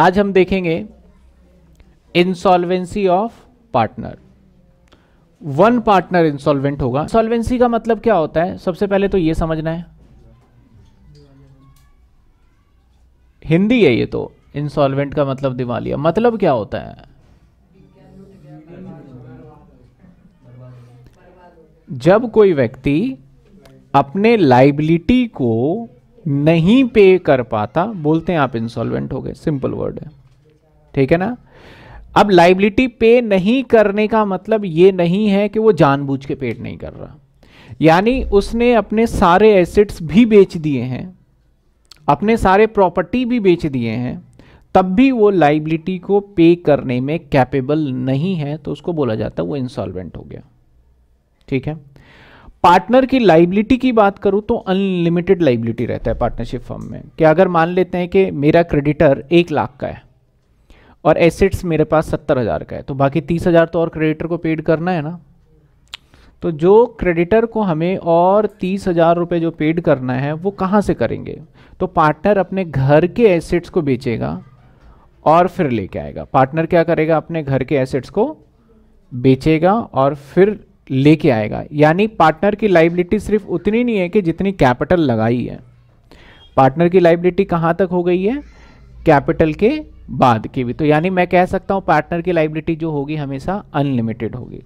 आज हम देखेंगे insolvency of partner one partner insolvent होगा इंसॉल्वेंसी का मतलब क्या होता है सबसे पहले तो यह समझना है हिंदी है ये तो इंसॉल्वेंट का मतलब दिवालिया मतलब क्या होता है जब कोई व्यक्ति अपने लाइबिलिटी को नहीं पे कर पाता बोलते हैं आप इंसॉल्वेंट हो गए सिंपल वर्ड है ठीक है ना अब लाइबिलिटी पे नहीं करने का मतलब ये नहीं है कि वो जानबूझ के पेड नहीं कर रहा यानी उसने अपने सारे एसेट्स भी बेच दिए हैं अपने सारे प्रॉपर्टी भी बेच दिए हैं तब भी वो लाइबिलिटी को पे करने में कैपेबल नहीं है तो उसको बोला जाता है वो इंसॉल्वेंट हो गया ठीक है पार्टनर की लाइबिलिटी की बात करूं तो अनलिमिटेड लाइबिलिटी रहता है पार्टनरशिप फर्म में कि अगर मान लेते हैं कि मेरा क्रेडिटर एक लाख का है और एसेट्स मेरे पास सत्तर हज़ार का है तो बाकी तीस हज़ार तो और क्रेडिटर को पेड करना है ना तो जो क्रेडिटर को हमें और तीस हज़ार रुपये जो पेड करना है वो कहाँ से करेंगे तो पार्टनर अपने घर के एसेट्स को बेचेगा और फिर लेके आएगा पार्टनर क्या करेगा अपने घर के एसेट्स को बेचेगा और फिर लेके आएगा यानी पार्टनर की लाइबिलिटी सिर्फ उतनी नहीं है कि जितनी कैपिटल लगाई है पार्टनर की लाइबिलिटी कहाँ तक हो गई है कैपिटल के बाद की भी तो यानी मैं कह सकता हूँ पार्टनर की लाइबिलिटी जो होगी हमेशा अनलिमिटेड होगी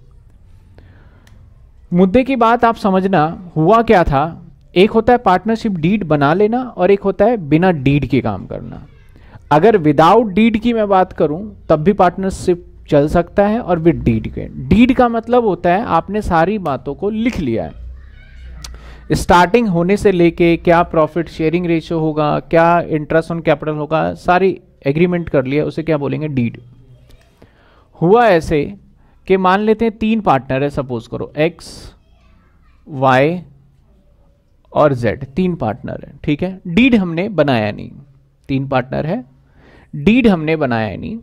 मुद्दे की बात आप समझना हुआ क्या था एक होता है पार्टनरशिप डीड बना लेना और एक होता है बिना डीड के काम करना अगर विदाउट डीड की मैं बात करूं तब भी पार्टनरशिप चल सकता है और विद डीड के डीड का मतलब होता है आपने सारी बातों को लिख लिया है स्टार्टिंग होने से लेके क्या प्रॉफिट शेयरिंग रेशियो होगा क्या इंटरेस्ट ऑन कैपिटल होगा सारी एग्रीमेंट कर लिया उसे क्या बोलेंगे डीड हुआ ऐसे कि मान लेते हैं तीन पार्टनर है सपोज करो एक्स वाई और जेड तीन पार्टनर है ठीक है डीड हमने बनाया नहीं तीन पार्टनर है डीड हमने बनाया नहीं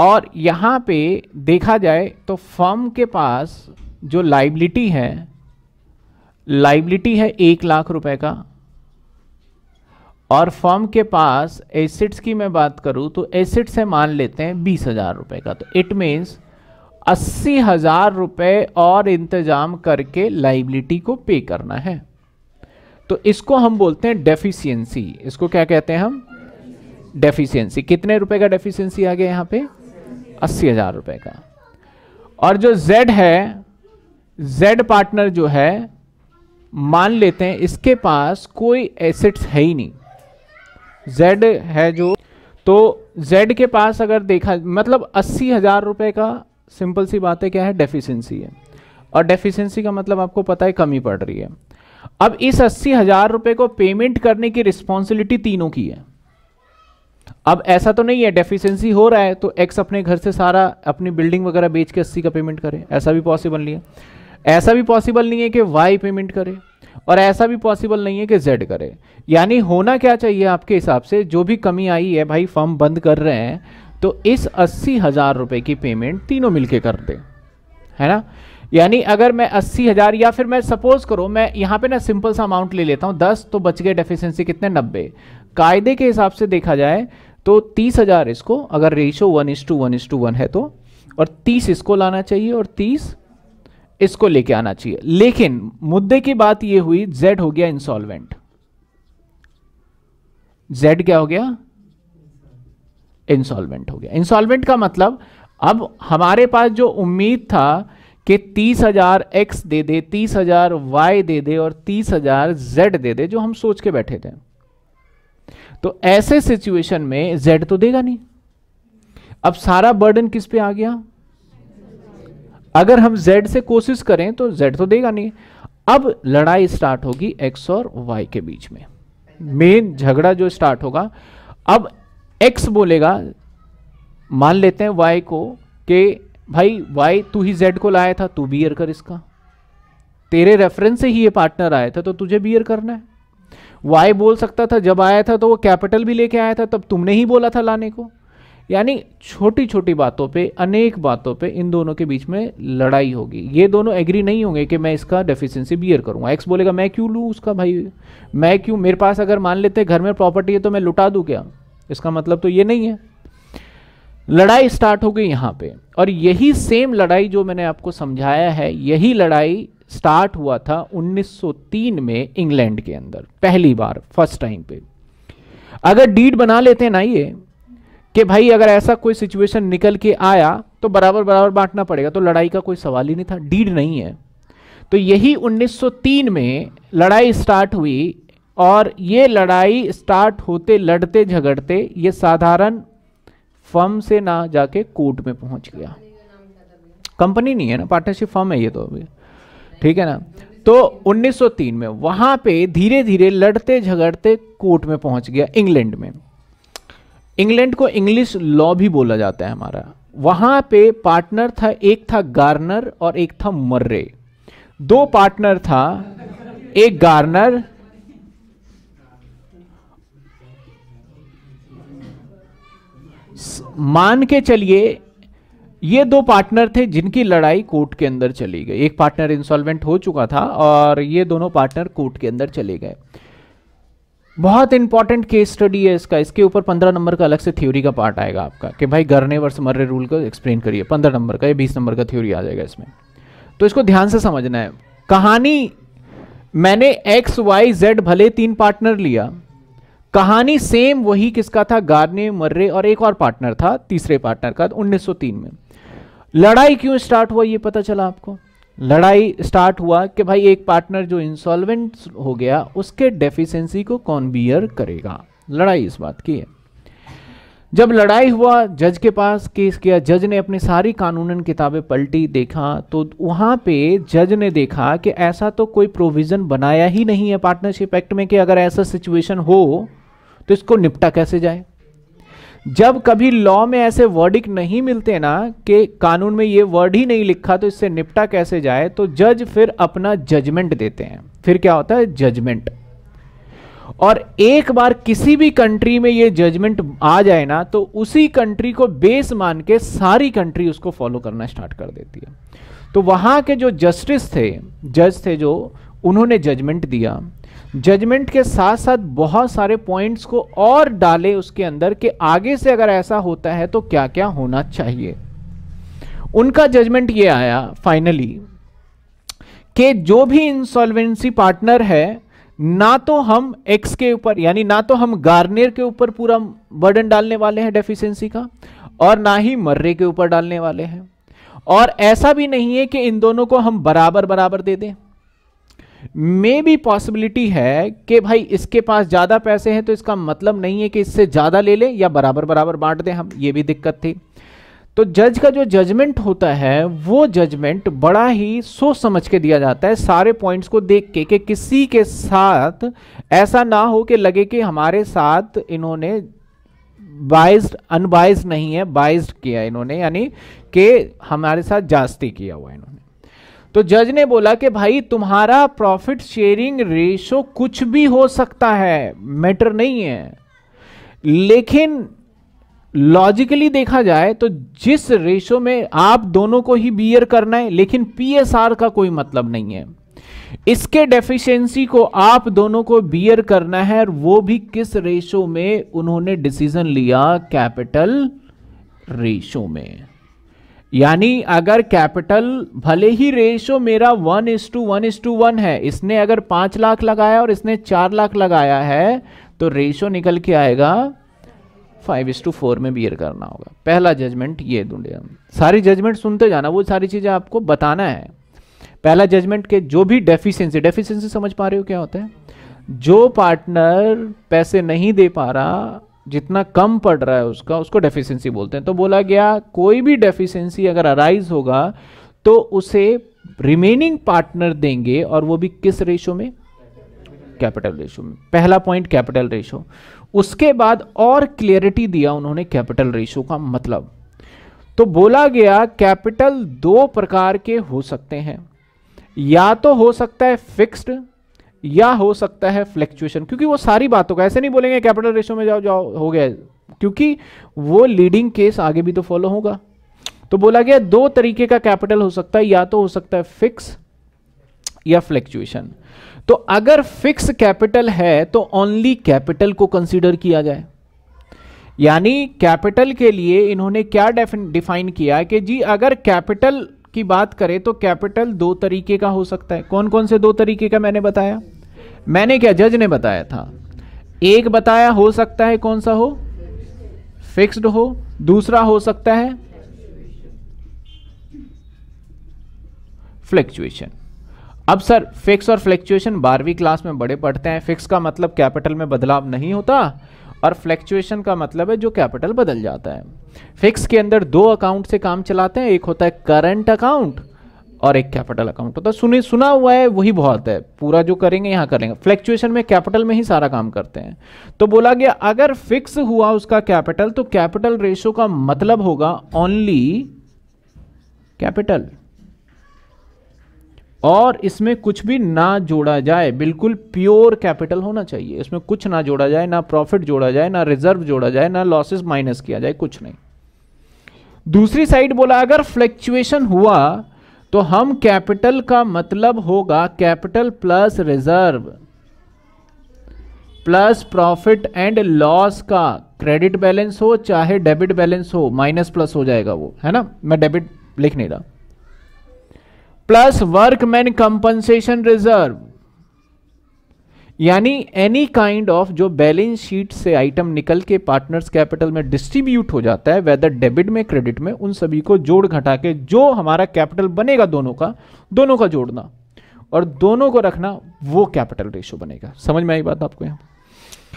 और यहाँ पे देखा जाए तो फर्म के पास जो लाइबिलिटी है लाइबिलिटी है एक लाख रुपए का और फर्म के पास एसिड्स की मैं बात करूँ तो एसिड्स है मान लेते हैं बीस हज़ार रुपये का तो इट मीन्स अस्सी हज़ार रुपये और इंतज़ाम करके लाइबिलिटी को पे करना है तो इसको हम बोलते हैं डेफिशिएंसी इसको क्या कहते हैं हम डेफिशिएंसी कितने रुपए का डेफिशिएंसी आ गया यहां पे अस्सी हजार रुपए का और जो Z है Z पार्टनर जो है मान लेते हैं इसके पास कोई एसेट्स है ही नहीं Z है जो तो Z के पास अगर देखा मतलब अस्सी हजार रुपए का सिंपल सी बात है क्या है डेफिशिएंसी है और डेफिशिएंसी का मतलब आपको पता है कमी पड़ रही है अब इस अस्सी हजार रुपए को पेमेंट करने की रिस्पॉन्सिबिलिटी तीनों की है अब ऐसा तो नहीं है डेफिशिएंसी हो रहा है तो एक्स अपने घर से सारा अपनी बिल्डिंग वगैरह बेच के अस्सी का पेमेंट करे ऐसा भी पॉसिबल नहीं है ऐसा भी पॉसिबल नहीं है कि वाई पेमेंट करे और ऐसा भी पॉसिबल नहीं है कि जेड करे यानी होना क्या चाहिए आपके हिसाब से जो भी कमी आई है भाई फॉर्म बंद कर रहे हैं तो इस अस्सी हज़ार रुपए की पेमेंट तीनों मिलके कर दे है ना यानी अगर मैं अस्सी हज़ार या फिर मैं सपोज करो मैं यहां पे ना सिंपल सा अमाउंट ले लेता हूं दस तो बच गए डेफिशिएंसी कितने नब्बे कायदे के हिसाब से देखा जाए तो तीस हजार इसको अगर ratio one is to one is to one है तो और तीस इसको लाना चाहिए और तीस इसको लेके आना चाहिए लेकिन मुद्दे की बात यह हुई जेड हो गया इंसॉल्वेंट Z क्या हो गया इंसॉल्वेंट हो गया इंसॉल्वेंट का मतलब अब हमारे पास जो उम्मीद था कि तीस हजार एक्स दे दे तीस हजार वाई दे दे और तीस हजार जेड दे दे जो हम सोच के बैठे थे तो ऐसे सिचुएशन में जेड तो देगा नहीं अब सारा बर्डन किस पे आ गया अगर हम जेड से कोशिश करें तो जेड तो देगा नहीं अब लड़ाई स्टार्ट होगी एक्स और वाई के बीच में मेन झगड़ा जो स्टार्ट होगा अब एक्स बोलेगा मान लेते हैं वाई को कि भाई वाई तू ही जेड को लाया था तू बियर कर इसका तेरे रेफरेंस से ही ये पार्टनर आया था तो तुझे बियर करना है वाई बोल सकता था जब आया था तो वो कैपिटल भी लेके आया था तब तुमने ही बोला था लाने को यानी छोटी छोटी बातों पे अनेक बातों पे इन दोनों के बीच में लड़ाई होगी ये दोनों एग्री नहीं होंगे कि मैं इसका डेफिशिएंसी बियर करूंगा एक्स बोलेगा मैं क्यों लूँ उसका भाई मैं क्यों मेरे पास अगर मान लेते घर में प्रॉपर्टी है तो मैं लुटा दूँ क्या इसका मतलब तो ये नहीं है लड़ाई स्टार्ट हो गई यहाँ पे और यही सेम लड़ाई जो मैंने आपको समझाया है यही लड़ाई स्टार्ट हुआ था 1903 में इंग्लैंड के अंदर पहली बार फर्स्ट टाइम पे अगर डीड बना लेते हैं ना ये कि भाई अगर ऐसा कोई सिचुएशन निकल के आया तो बराबर बराबर बांटना पड़ेगा तो लड़ाई का कोई सवाल ही नहीं था डीड नहीं है तो यही 1903 में लड़ाई स्टार्ट हुई और ये लड़ाई स्टार्ट होते लड़ते झगड़ते ये साधारण फर्म से ना जाके कोर्ट में पहुंच गया कंपनी नहीं है ना पार्टनरशिप फर्म है ये तो अभी ठीक है ना तो 1903 में वहां पे धीरे धीरे लड़ते झगड़ते कोर्ट में पहुंच गया इंग्लैंड में इंग्लैंड को इंग्लिश लॉ भी बोला जाता है हमारा वहां पे पार्टनर था एक था गार्नर और एक था मर्रे दो पार्टनर था एक गार्नर मान के चलिए ये दो पार्टनर थे जिनकी लड़ाई कोर्ट के अंदर चली गई एक पार्टनर इंसॉल्वेंट हो चुका था और ये दोनों पार्टनर कोर्ट के अंदर चले गए बहुत इंपॉर्टेंट केस स्टडी है इसका इसके ऊपर पंद्रह नंबर का अलग से थ्योरी का पार्ट आएगा आपका कि भाई गर्ने वर्स मर्रे रूल को एक्सप्लेन करिए पंद्रह नंबर का या बीस नंबर का थ्योरी आ जाएगा इसमें तो इसको ध्यान से समझना है कहानी मैंने एक्स वाई जेड भले तीन पार्टनर लिया कहानी सेम वही किसका था गार्ने मर्रे और एक और पार्टनर था तीसरे पार्टनर का 1903 में लड़ाई क्यों स्टार्ट हुआ ये पता चला आपको लड़ाई स्टार्ट हुआ कि भाई एक पार्टनर जो इंसॉल्वेंट हो गया उसके डेफिशिएंसी को कौन बियर करेगा लड़ाई इस बात की है जब लड़ाई हुआ जज के पास केस किया जज ने अपनी सारी कानूनन किताबें पलटी देखा तो वहां पे जज ने देखा कि ऐसा तो कोई प्रोविज़न बनाया ही नहीं है पार्टनरशिप एक्ट में कि अगर ऐसा सिचुएशन हो तो इसको निपटा कैसे जाए जब कभी लॉ में ऐसे वर्डिक नहीं मिलते ना कि कानून में ये वर्ड ही नहीं लिखा तो इससे निपटा कैसे जाए तो जज फिर अपना जजमेंट देते हैं फिर क्या होता है जजमेंट और एक बार किसी भी कंट्री में ये जजमेंट आ जाए ना तो उसी कंट्री को बेस मान के सारी कंट्री उसको फॉलो करना स्टार्ट कर देती है तो वहां के जो जस्टिस थे जज थे जो उन्होंने जजमेंट दिया जजमेंट के साथ साथ बहुत सारे पॉइंट्स को और डाले उसके अंदर कि आगे से अगर ऐसा होता है तो क्या क्या होना चाहिए उनका जजमेंट ये आया फाइनली कि जो भी इंसॉल्वेंसी पार्टनर है ना तो हम एक्स के ऊपर यानी ना तो हम गार्नियर के ऊपर पूरा बर्डन डालने वाले हैं डेफिशिएंसी का और ना ही मर्रे के ऊपर डालने वाले हैं और ऐसा भी नहीं है कि इन दोनों को हम बराबर बराबर दे दें मे भी पॉसिबिलिटी है कि भाई इसके पास ज़्यादा पैसे हैं तो इसका मतलब नहीं है कि इससे ज़्यादा ले लें या बराबर बराबर बांट दें हम ये भी दिक्कत थी तो जज का जो जजमेंट होता है वो जजमेंट बड़ा ही सोच समझ के दिया जाता है सारे पॉइंट्स को देख के कि किसी के साथ ऐसा ना हो कि लगे कि हमारे साथ इन्होंने बाइज्ड अनबाइज नहीं है बाइज्ड किया इन्होंने यानी कि हमारे साथ जास्ती किया हुआ इन्होंने तो जज ने बोला कि भाई तुम्हारा प्रॉफिट शेयरिंग रेशो कुछ भी हो सकता है मैटर नहीं है लेकिन लॉजिकली देखा जाए तो जिस रेशो में आप दोनों को ही बियर करना है लेकिन पीएसआर का कोई मतलब नहीं है इसके डेफिशिएंसी को आप दोनों को बियर करना है और वो भी किस रेशो में उन्होंने डिसीजन लिया कैपिटल रेशो में यानी अगर कैपिटल भले ही रेशो मेरा one is to one is to one है इसने अगर पांच लाख लगाया और इसने चार लाख लगाया है तो रेशो निकल के आएगा फाइव इज टू फोर में बियर करना होगा पहला जजमेंट ये ढूंढे हम सारी जजमेंट सुनते जाना वो सारी चीज़ें आपको बताना है पहला जजमेंट के जो भी डेफिशिएंसी डेफिशिएंसी समझ पा रहे हो क्या होता है जो पार्टनर पैसे नहीं दे पा रहा जितना कम पड़ रहा है उसका उसको डेफिशिएंसी बोलते हैं तो बोला गया कोई भी डेफिशिएंसी अगर अराइज होगा तो उसे रिमेनिंग पार्टनर देंगे और वो भी किस रेशो में कैपिटल रेशो में पहला पॉइंट कैपिटल रेशो उसके बाद और क्लियरिटी दिया उन्होंने कैपिटल रेशो का मतलब तो बोला गया कैपिटल दो प्रकार के हो सकते हैं या तो हो सकता है फिक्स्ड या हो सकता है फ्लैक्चुएशन क्योंकि वो सारी बातों का ऐसे नहीं बोलेंगे कैपिटल रेशो में जाओ जाओ हो गया क्योंकि वो लीडिंग केस आगे भी तो फॉलो होगा तो बोला गया दो तरीके का कैपिटल हो सकता है या तो हो सकता है फिक्स या फ्लैक्चुएशन तो अगर फिक्स कैपिटल है तो ओनली कैपिटल को कंसिडर किया जाए यानी कैपिटल के लिए इन्होंने क्या डिफाइन किया कि जी अगर कैपिटल की बात करें तो कैपिटल दो तरीके का हो सकता है कौन कौन से दो तरीके का मैंने बताया मैंने क्या जज ने बताया था एक बताया हो सकता है कौन सा हो फिक्स्ड हो दूसरा हो सकता है फ्लैक्चुएशन अब सर फिक्स और फ्लैक्चुएशन बारहवीं क्लास में बड़े पढ़ते हैं फिक्स का मतलब कैपिटल में बदलाव नहीं होता और फ्लैक्चुएशन का मतलब है जो कैपिटल बदल जाता है फिक्स के अंदर दो अकाउंट से काम चलाते हैं एक होता है करंट अकाउंट और एक कैपिटल अकाउंट होता है सुने सुना हुआ है वही बहुत है पूरा जो करेंगे यहां करेंगे फ्लैक्चुएशन में कैपिटल में ही सारा काम करते हैं तो बोला गया अगर फिक्स हुआ उसका कैपिटल तो कैपिटल रेशो का मतलब होगा ओनली कैपिटल और इसमें कुछ भी ना जोड़ा जाए बिल्कुल प्योर कैपिटल होना चाहिए इसमें कुछ ना जोड़ा जाए ना प्रॉफिट जोड़ा जाए ना रिजर्व जोड़ा जाए ना लॉसेस माइनस किया जाए कुछ नहीं दूसरी साइड बोला अगर फ्लैक्चुएशन हुआ तो हम कैपिटल का मतलब होगा capital plus reserve plus profit and loss का क्रेडिट बैलेंस हो चाहे डेबिट बैलेंस हो माइनस प्लस हो जाएगा वो है ना मैं डेबिट लिख नहीं रहा प्लस वर्कमैन कंपनसेशन रिजर्व यानी एनी काइंड ऑफ जो बैलेंस शीट से आइटम निकल के पार्टनर्स कैपिटल में डिस्ट्रीब्यूट हो जाता है वेदर डेबिट में क्रेडिट में उन सभी को जोड़ घटा के जो हमारा कैपिटल बनेगा दोनों का दोनों का जोड़ना और दोनों को रखना वो कैपिटल रेशो बनेगा समझ में आई बात आपको यहां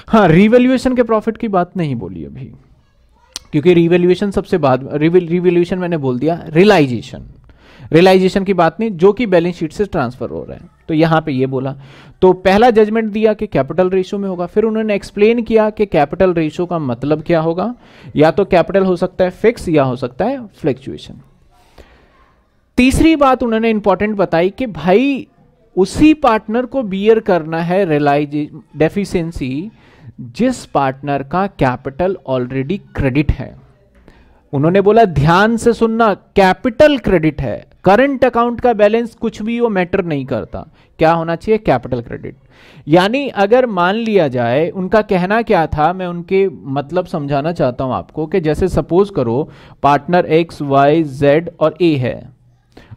हाँ रिवेल्यूएशन के प्रॉफिट की बात नहीं बोली अभी क्योंकि रिवेल्यूएशन सबसे बाद रिवेल्यूएशन मैंने बोल दिया रिलाइजेशन रियलाइजेशन की बात नहीं जो कि बैलेंस शीट से ट्रांसफर हो रहे हैं तो यहां पे ये बोला तो पहला जजमेंट दिया कि कैपिटल रेशो में होगा फिर उन्होंने एक्सप्लेन किया कि कैपिटल रेशो का मतलब क्या होगा या तो कैपिटल हो सकता है फिक्स या हो सकता है फ्लेक्चुएशन तीसरी बात उन्होंने इंपॉर्टेंट बताई कि भाई उसी पार्टनर को बियर करना है रियलाइज डेफिशिएंसी जिस पार्टनर का कैपिटल ऑलरेडी क्रेडिट है उन्होंने बोला ध्यान से सुनना कैपिटल क्रेडिट है करंट अकाउंट का बैलेंस कुछ भी वो मैटर नहीं करता क्या होना चाहिए कैपिटल क्रेडिट यानी अगर मान लिया जाए उनका कहना क्या था मैं उनके मतलब समझाना चाहता हूं आपको कि जैसे सपोज करो पार्टनर एक्स वाई जेड और ए है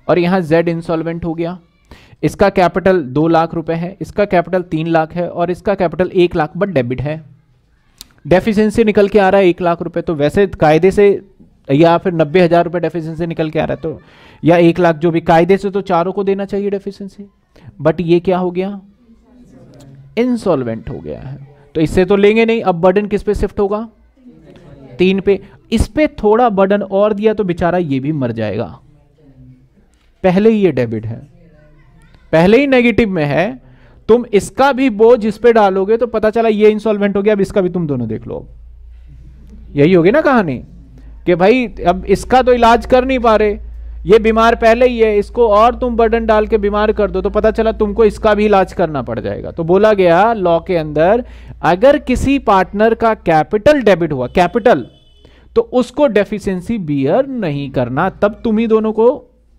और यहां जेड इंसॉल्वेंट हो गया इसका कैपिटल दो लाख रुपए है इसका कैपिटल तीन लाख है और इसका कैपिटल एक लाख बट डेबिट है डेफिशिएंसी निकल के आ रहा है एक लाख रुपए तो वैसे कायदे से या फिर नब्बे हज़ार रुपये डेफिशिएंसी निकल के आ रहा है तो या एक लाख जो भी कायदे से तो चारों को देना चाहिए डेफिशिएंसी बट ये क्या हो गया इंसॉल्वेंट हो गया है तो इससे तो लेंगे नहीं अब बर्डन किस पे शिफ्ट होगा तीन पे इस पे थोड़ा बर्डन और दिया तो बेचारा ये भी मर जाएगा पहले ही ये डेबिट है पहले ही नेगेटिव में है तुम इसका भी बोझ इस पे डालोगे तो पता चला ये इंसॉल्वेंट हो गया अब इसका भी तुम दोनों देख लो अब यही होगी ना कहानी कि भाई अब इसका तो इलाज कर नहीं पा रहे ये बीमार पहले ही है इसको और तुम बर्डन डाल के बीमार कर दो तो पता चला तुमको इसका भी इलाज करना पड़ जाएगा तो बोला गया लॉ के अंदर अगर किसी पार्टनर का कैपिटल डेबिट हुआ कैपिटल तो उसको डेफिशिएंसी बियर नहीं करना तब तुम ही दोनों को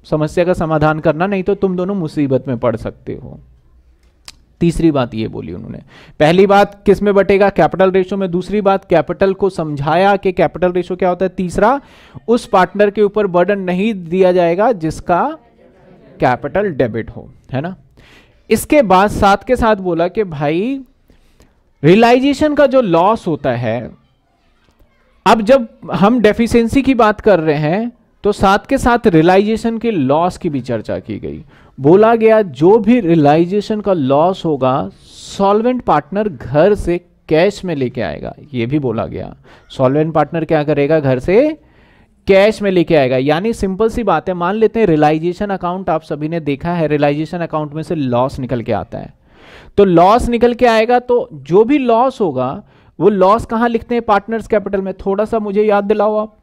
समस्या का समाधान करना नहीं तो तुम दोनों मुसीबत में पड़ सकते हो तीसरी बात ये बोली उन्होंने पहली बात किस में बटेगा कैपिटल रेशो में दूसरी बात कैपिटल को समझाया कि कैपिटल रेशो क्या होता है तीसरा उस पार्टनर के ऊपर बर्डन नहीं दिया जाएगा जिसका कैपिटल डेबिट हो है ना इसके बाद साथ के साथ बोला कि भाई रियलाइजेशन का जो लॉस होता है अब जब हम डेफिशिएंसी की बात कर रहे हैं तो साथ के साथ रियलाइजेशन के लॉस की भी चर्चा की गई बोला गया जो भी रिलाइजेशन का लॉस होगा सॉल्वेंट पार्टनर घर से कैश में लेके आएगा यह भी बोला गया सॉल्वेंट पार्टनर क्या करेगा घर से कैश में लेके आएगा यानी सिंपल सी बात है मान लेते हैं रिलाइजेशन अकाउंट आप सभी ने देखा है रिलाइजेशन अकाउंट में से लॉस निकल के आता है तो लॉस निकल के आएगा तो जो भी लॉस होगा वो लॉस कहां लिखते हैं पार्टनर्स कैपिटल में थोड़ा सा मुझे याद दिलाओ आप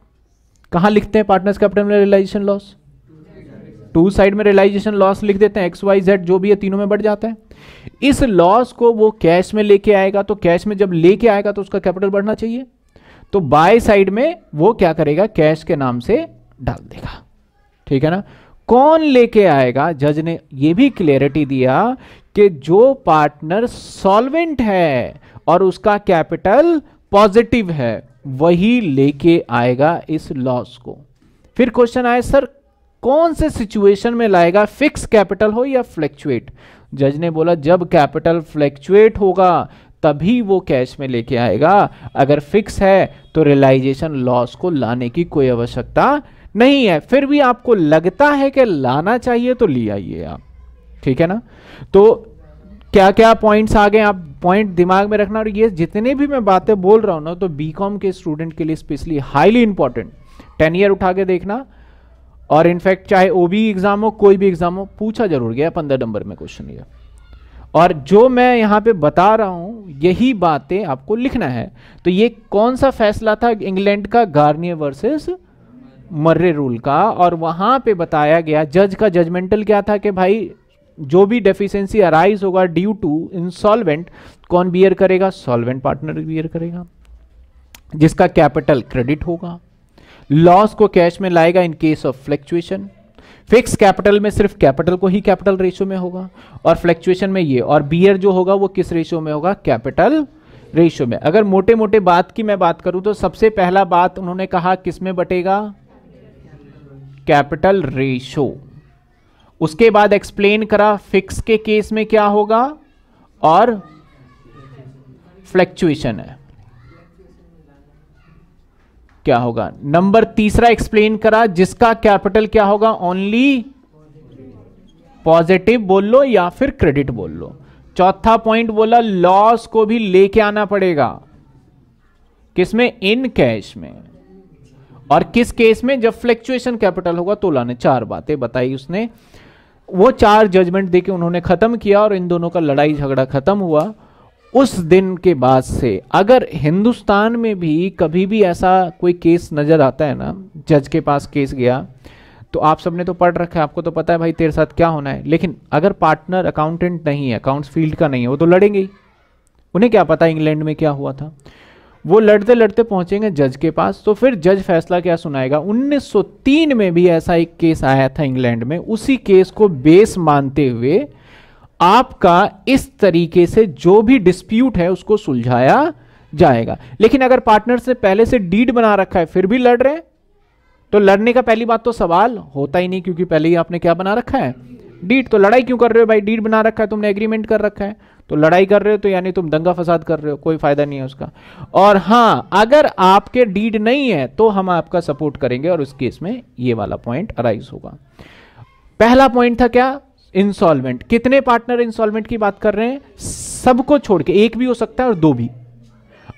कहां लिखते हैं पार्टनर्स कैपिटल में रिलाइजेशन लॉस टू साइड में रियलाइजेशन लॉस लिख देते हैं एक्स वाई जेड जो भी है तीनों में बढ़ जाता है इस लॉस को वो कैश में लेके आएगा तो कैश में जब लेके आएगा तो उसका कैपिटल बढ़ना चाहिए तो बाय साइड में वो क्या करेगा कैश के नाम से डाल देगा ठीक है ना कौन लेके आएगा जज ने यह भी क्लियरिटी दिया कि जो पार्टनर सॉल्वेंट है और उसका कैपिटल पॉजिटिव है वही लेके आएगा इस लॉस को फिर क्वेश्चन आए सर कौन से सिचुएशन में लाएगा फिक्स कैपिटल हो या फ्लैक्चुएट जज ने बोला जब कैपिटल फ्लैक्चुएट होगा तभी वो कैश में लेके आएगा अगर फिक्स है तो रियलाइजेशन लॉस को लाने की कोई आवश्यकता नहीं है फिर भी आपको लगता है कि लाना चाहिए तो ले आइए आप ठीक है ना तो क्या क्या पॉइंट्स आ गए आप पॉइंट दिमाग में रखना और ये जितने भी मैं बातें बोल रहा हूं ना तो बीकॉम के स्टूडेंट के लिए specially highly important ten year उठा के देखना और इनफैक्ट चाहे ओ बी एग्ज़ाम हो कोई भी एग्ज़ाम हो पूछा जरूर गया पंद्रह नंबर में क्वेश्चन ये और जो मैं यहाँ पे बता रहा हूं यही बातें आपको लिखना है तो ये कौन सा फैसला था इंग्लैंड का गार्नियर वर्सेस मर्रे रूल का और वहां पे बताया गया जज का जजमेंटल क्या था कि भाई जो भी डेफिशिएंसी अराइज होगा ड्यू टू इंसॉल्वेंट कौन बियर करेगा सॉल्वेंट पार्टनर बियर करेगा जिसका कैपिटल क्रेडिट होगा लॉस को कैश में लाएगा in case of fluctuation fix capital में सिर्फ कैपिटल को ही कैपिटल रेशियो में होगा और फ्लक्चुएशन में ये और बियर जो होगा वो किस रेशियो में होगा कैपिटल रेशियो में अगर मोटे मोटे बात की मैं बात करूं तो सबसे पहला बात उन्होंने कहा किस में बटेगा कैपिटल रेशो उसके बाद एक्सप्लेन करा फिक्स के केस में क्या होगा और फ्लक्चुएशन है क्या होगा नंबर तीसरा एक्सप्लेन करा जिसका कैपिटल क्या होगा ओनली पॉजिटिव बोल लो या फिर क्रेडिट बोल लो चौथा पॉइंट बोला लॉस को भी लेके आना पड़ेगा किसमें इन कैश में और किस केस में जब फ्लेक्चुएशन कैपिटल होगा तो लाने चार बातें बताई उसने वो चार जजमेंट देके उन्होंने खत्म किया और इन दोनों का लड़ाई झगड़ा खत्म हुआ उस दिन के बाद से अगर हिंदुस्तान में भी कभी भी ऐसा कोई केस नज़र आता है ना जज के पास केस गया तो आप सबने तो पढ़ रखा है आपको तो पता है भाई तेरे साथ क्या होना है लेकिन अगर पार्टनर अकाउंटेंट नहीं है अकाउंट्स फील्ड का नहीं है वो तो लड़ेंगे ही उन्हें क्या पता इंग्लैंड में क्या हुआ था वो लड़ते लड़ते पहुंचेंगे जज के पास तो फिर जज फैसला क्या सुनाएगा 1903 में भी ऐसा एक केस आया था इंग्लैंड में उसी केस को बेस मानते हुए आपका इस तरीके से जो भी डिस्प्यूट है उसको सुलझाया जाएगा लेकिन अगर पार्टनर्स ने पहले से डीड बना रखा है फिर भी लड़ रहे हैं तो लड़ने का पहली बात तो सवाल होता ही नहीं क्योंकि पहले ही आपने क्या बना रखा है डीड तो लड़ाई क्यों कर रहे हो भाई डीड बना रखा है तुमने एग्रीमेंट कर रखा है तो लड़ाई कर रहे हो तो यानी तुम दंगा फसाद कर रहे हो कोई फायदा नहीं है उसका और हाँ अगर आपके डीड नहीं है तो हम आपका सपोर्ट करेंगे और उस केस में ये वाला पॉइंट अराइज होगा पहला पॉइंट था क्या इंसॉल्वेंट कितने पार्टनर इंसॉलमेंट की बात कर रहे हैं सबको छोड़ के एक भी हो सकता है और दो भी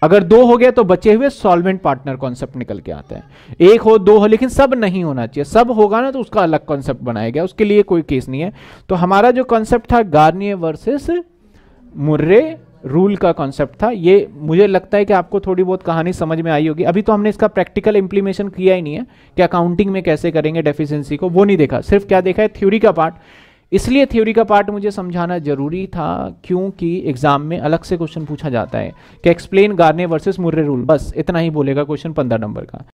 अगर दो हो गया तो बचे हुए सॉल्वेंट पार्टनर कॉन्सेप्ट निकल के आता है एक हो दो हो लेकिन सब नहीं होना चाहिए सब होगा ना तो उसका अलग कॉन्सेप्ट बनाया गया उसके लिए कोई केस नहीं है तो हमारा जो कॉन्सेप्ट था गार्नियर वर्सेस मुर्रे रूल का कॉन्सेप्ट था ये मुझे लगता है कि आपको थोड़ी बहुत कहानी समझ में आई होगी अभी तो हमने इसका प्रैक्टिकल इंप्लीमेशन किया ही नहीं है कि अकाउंटिंग में कैसे करेंगे डेफिशिएंसी को वो नहीं देखा सिर्फ क्या देखा है थ्योरी का पार्ट इसलिए थ्योरी का पार्ट मुझे समझाना जरूरी था क्योंकि एग्जाम में अलग से क्वेश्चन पूछा जाता है कि explain Garner versus Murray rule बस इतना ही बोलेगा क्वेश्चन पंद्रह नंबर का